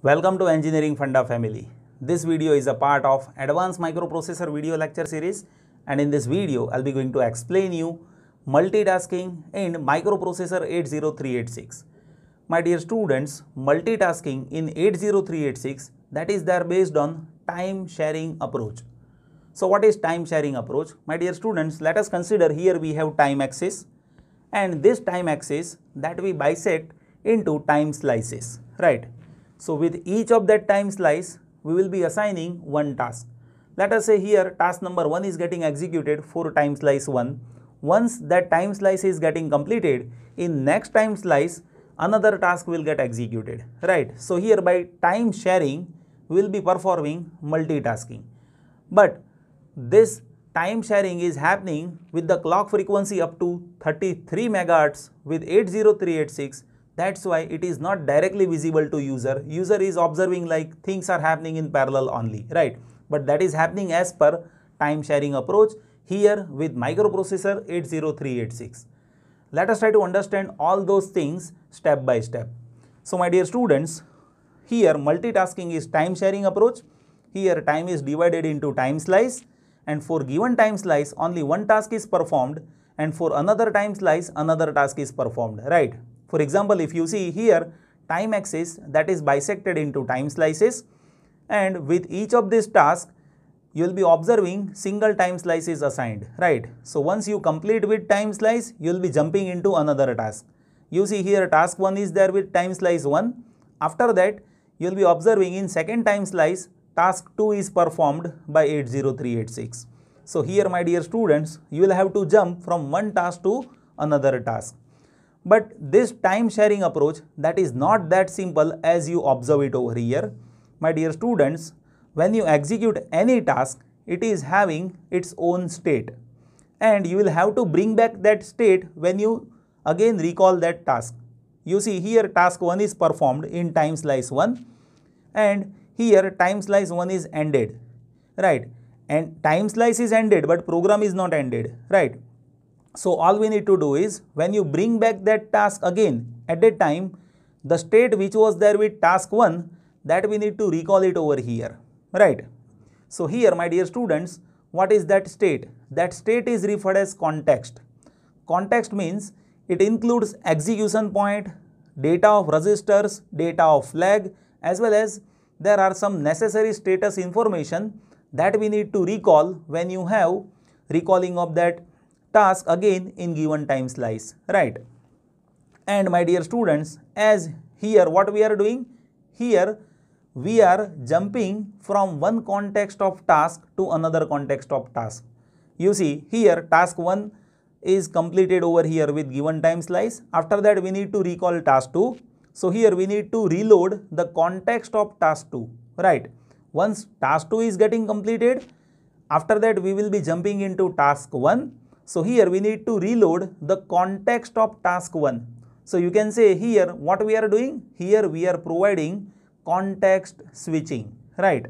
Welcome to Engineering Funda family. This video is a part of Advanced Microprocessor video lecture series and in this video I'll be going to explain you multitasking in microprocessor 80386. My dear students, multitasking in 80386 that is there based on time sharing approach. So what is time sharing approach? My dear students, let us consider here we have time axis and this time axis that we bisect into time slices, right? So with each of that time slice, we will be assigning one task. Let us say here task number 1 is getting executed for time slice 1. Once that time slice is getting completed, in next time slice, another task will get executed, right? So here by time sharing, we will be performing multitasking. But this time sharing is happening with the clock frequency up to 33 megahertz with 80386 that's why it is not directly visible to user. User is observing like things are happening in parallel only, right? But that is happening as per time sharing approach here with microprocessor 80386. Let us try to understand all those things step by step. So my dear students, here multitasking is time sharing approach. Here time is divided into time slice and for given time slice only one task is performed and for another time slice another task is performed, right? For example, if you see here time axis that is bisected into time slices and with each of these tasks you will be observing single time slice is assigned, right. So, once you complete with time slice, you will be jumping into another task. You see here task 1 is there with time slice 1. After that, you will be observing in second time slice, task 2 is performed by 80386. So, here my dear students, you will have to jump from one task to another task. But this time sharing approach that is not that simple as you observe it over here. My dear students, when you execute any task, it is having its own state and you will have to bring back that state when you again recall that task. You see here task 1 is performed in time slice 1 and here time slice 1 is ended, right? And time slice is ended but program is not ended, right? So all we need to do is when you bring back that task again at that time the state which was there with task 1 that we need to recall it over here right. So here my dear students what is that state? That state is referred as context. Context means it includes execution point, data of registers, data of flag as well as there are some necessary status information that we need to recall when you have recalling of that task again in given time slice, right? And my dear students, as here what we are doing? Here we are jumping from one context of task to another context of task. You see here task 1 is completed over here with given time slice. After that we need to recall task 2. So here we need to reload the context of task 2, right? Once task 2 is getting completed, after that we will be jumping into task 1 so here we need to reload the context of task 1. So you can say here what we are doing? Here we are providing context switching, right?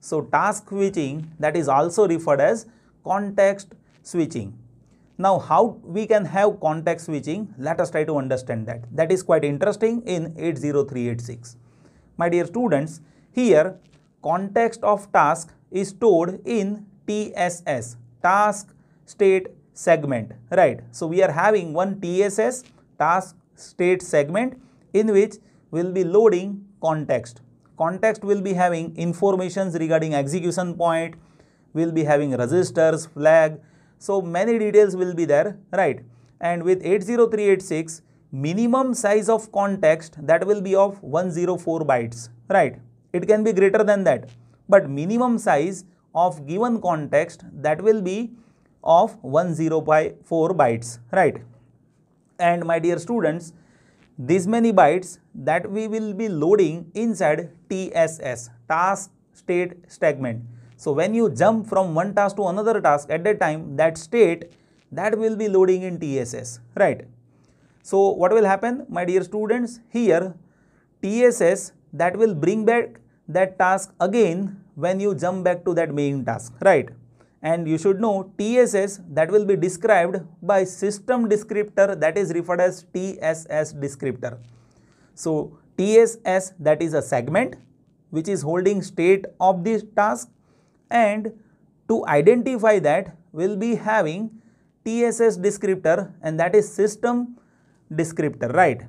So task switching that is also referred as context switching. Now how we can have context switching? Let us try to understand that. That is quite interesting in 80386. My dear students, here context of task is stored in TSS, task state segment, right? So, we are having one TSS, task state segment in which we will be loading context. Context will be having informations regarding execution point, we will be having registers, flag. So, many details will be there, right? And with 80386, minimum size of context that will be of 104 bytes, right? It can be greater than that, but minimum size of given context that will be of 104 bytes right and my dear students this many bytes that we will be loading inside TSS task state segment so when you jump from one task to another task at that time that state that will be loading in TSS right so what will happen my dear students here TSS that will bring back that task again when you jump back to that main task right and you should know TSS that will be described by system descriptor that is referred as TSS descriptor. So TSS that is a segment which is holding state of this task and to identify that will be having TSS descriptor and that is system descriptor right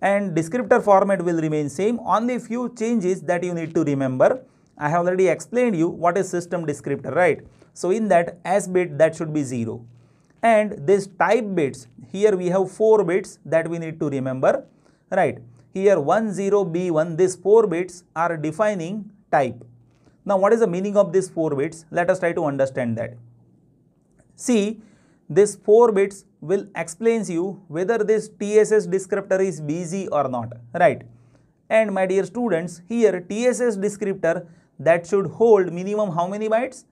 and descriptor format will remain same only few changes that you need to remember I have already explained you what is system descriptor right so in that S bit that should be 0. And this type bits, here we have 4 bits that we need to remember, right. Here 1, 0, B1, these 4 bits are defining type. Now what is the meaning of these 4 bits? Let us try to understand that. See, these 4 bits will explains you whether this TSS descriptor is busy or not, right. And my dear students, here TSS descriptor that should hold minimum how many bytes?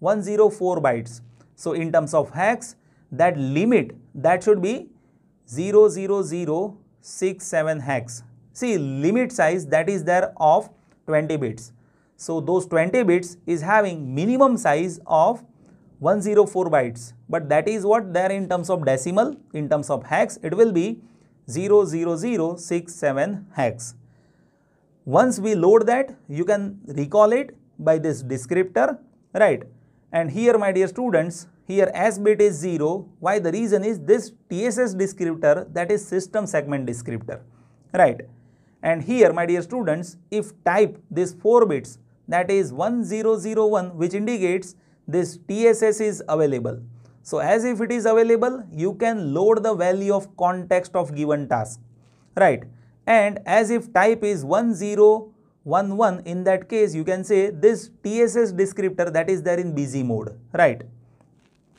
104 bytes. So in terms of hex, that limit that should be 00067 hex. See limit size that is there of 20 bits. So those 20 bits is having minimum size of 104 bytes. But that is what there in terms of decimal, in terms of hex, it will be 00067 hex. Once we load that, you can recall it by this descriptor, right? And here my dear students, here S bit is 0. Why? The reason is this TSS descriptor that is system segment descriptor, right? And here my dear students, if type this 4 bits that is 1001 which indicates this TSS is available. So as if it is available, you can load the value of context of given task, right? And as if type is 10 1 1 in that case you can say this TSS descriptor that is there in busy mode right.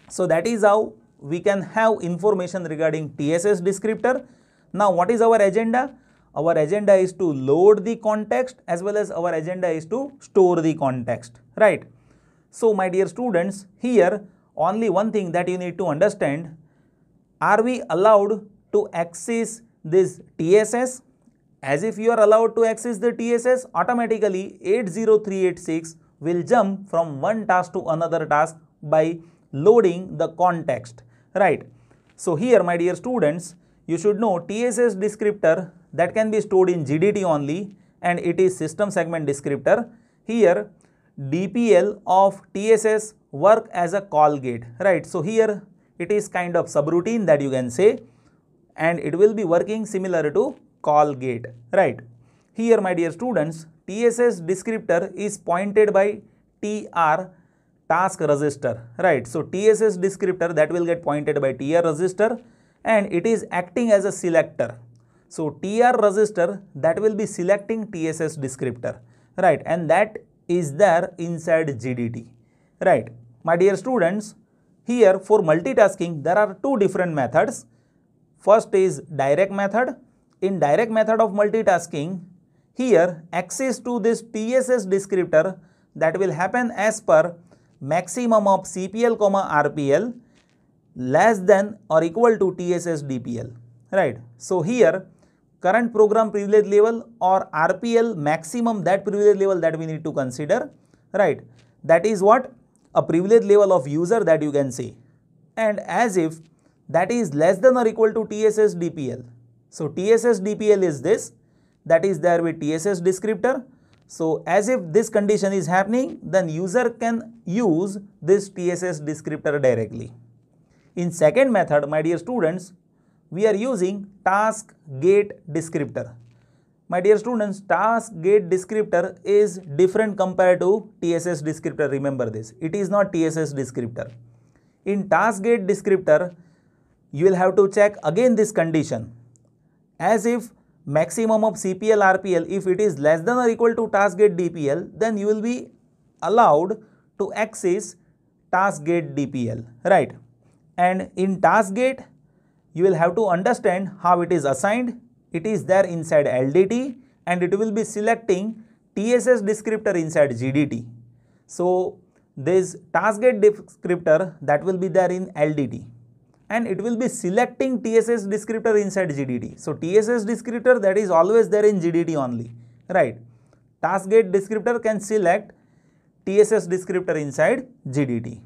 So that is how we can have information regarding TSS descriptor. Now what is our agenda? Our agenda is to load the context as well as our agenda is to store the context right. So my dear students here only one thing that you need to understand are we allowed to access this TSS as if you are allowed to access the TSS, automatically 80386 will jump from one task to another task by loading the context, right? So here, my dear students, you should know TSS descriptor that can be stored in GDT only and it is system segment descriptor. Here, DPL of TSS work as a call gate, right? So here, it is kind of subroutine that you can say and it will be working similar to call gate, right? Here, my dear students, TSS descriptor is pointed by TR task register, right? So, TSS descriptor that will get pointed by TR register and it is acting as a selector. So, TR register that will be selecting TSS descriptor, right? And that is there inside GDT, right? My dear students, here for multitasking there are two different methods. First is direct method in direct method of multitasking, here access to this PSS descriptor that will happen as per maximum of CPL comma RPL less than or equal to TSS DPL, right. So, here current program privilege level or RPL maximum that privilege level that we need to consider, right. That is what a privilege level of user that you can see, and as if that is less than or equal to TSS DPL so, TSS DPL is this that is there with TSS descriptor. So, as if this condition is happening then user can use this TSS descriptor directly. In second method my dear students we are using task gate descriptor. My dear students task gate descriptor is different compared to TSS descriptor remember this it is not TSS descriptor. In task gate descriptor you will have to check again this condition as if maximum of CPL RPL if it is less than or equal to task gate DPL then you will be allowed to access task gate DPL right and in task gate you will have to understand how it is assigned it is there inside LDT and it will be selecting TSS descriptor inside GDT so this task gate descriptor that will be there in LDT and it will be selecting TSS descriptor inside GDD. So, TSS descriptor that is always there in GDD only, right. Task gate descriptor can select TSS descriptor inside GDD.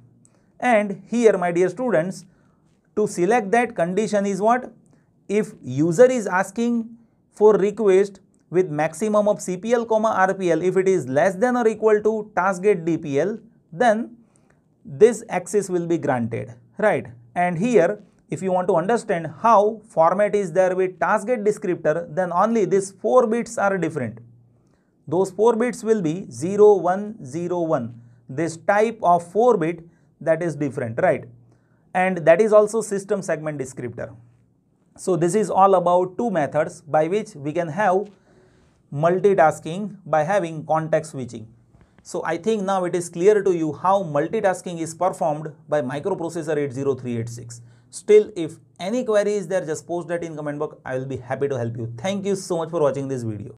And here my dear students, to select that condition is what? If user is asking for request with maximum of CPL comma RPL, if it is less than or equal to task gate DPL, then this access will be granted, right and here, if you want to understand how format is there with target descriptor, then only these 4 bits are different. Those 4 bits will be 0, 1, 0, 1. This type of 4 bit that is different, right? And that is also system segment descriptor. So this is all about two methods by which we can have multitasking by having context switching. So I think now it is clear to you how multitasking is performed by microprocessor 80386. Still, if any query is there, just post that in comment box. I will be happy to help you. Thank you so much for watching this video.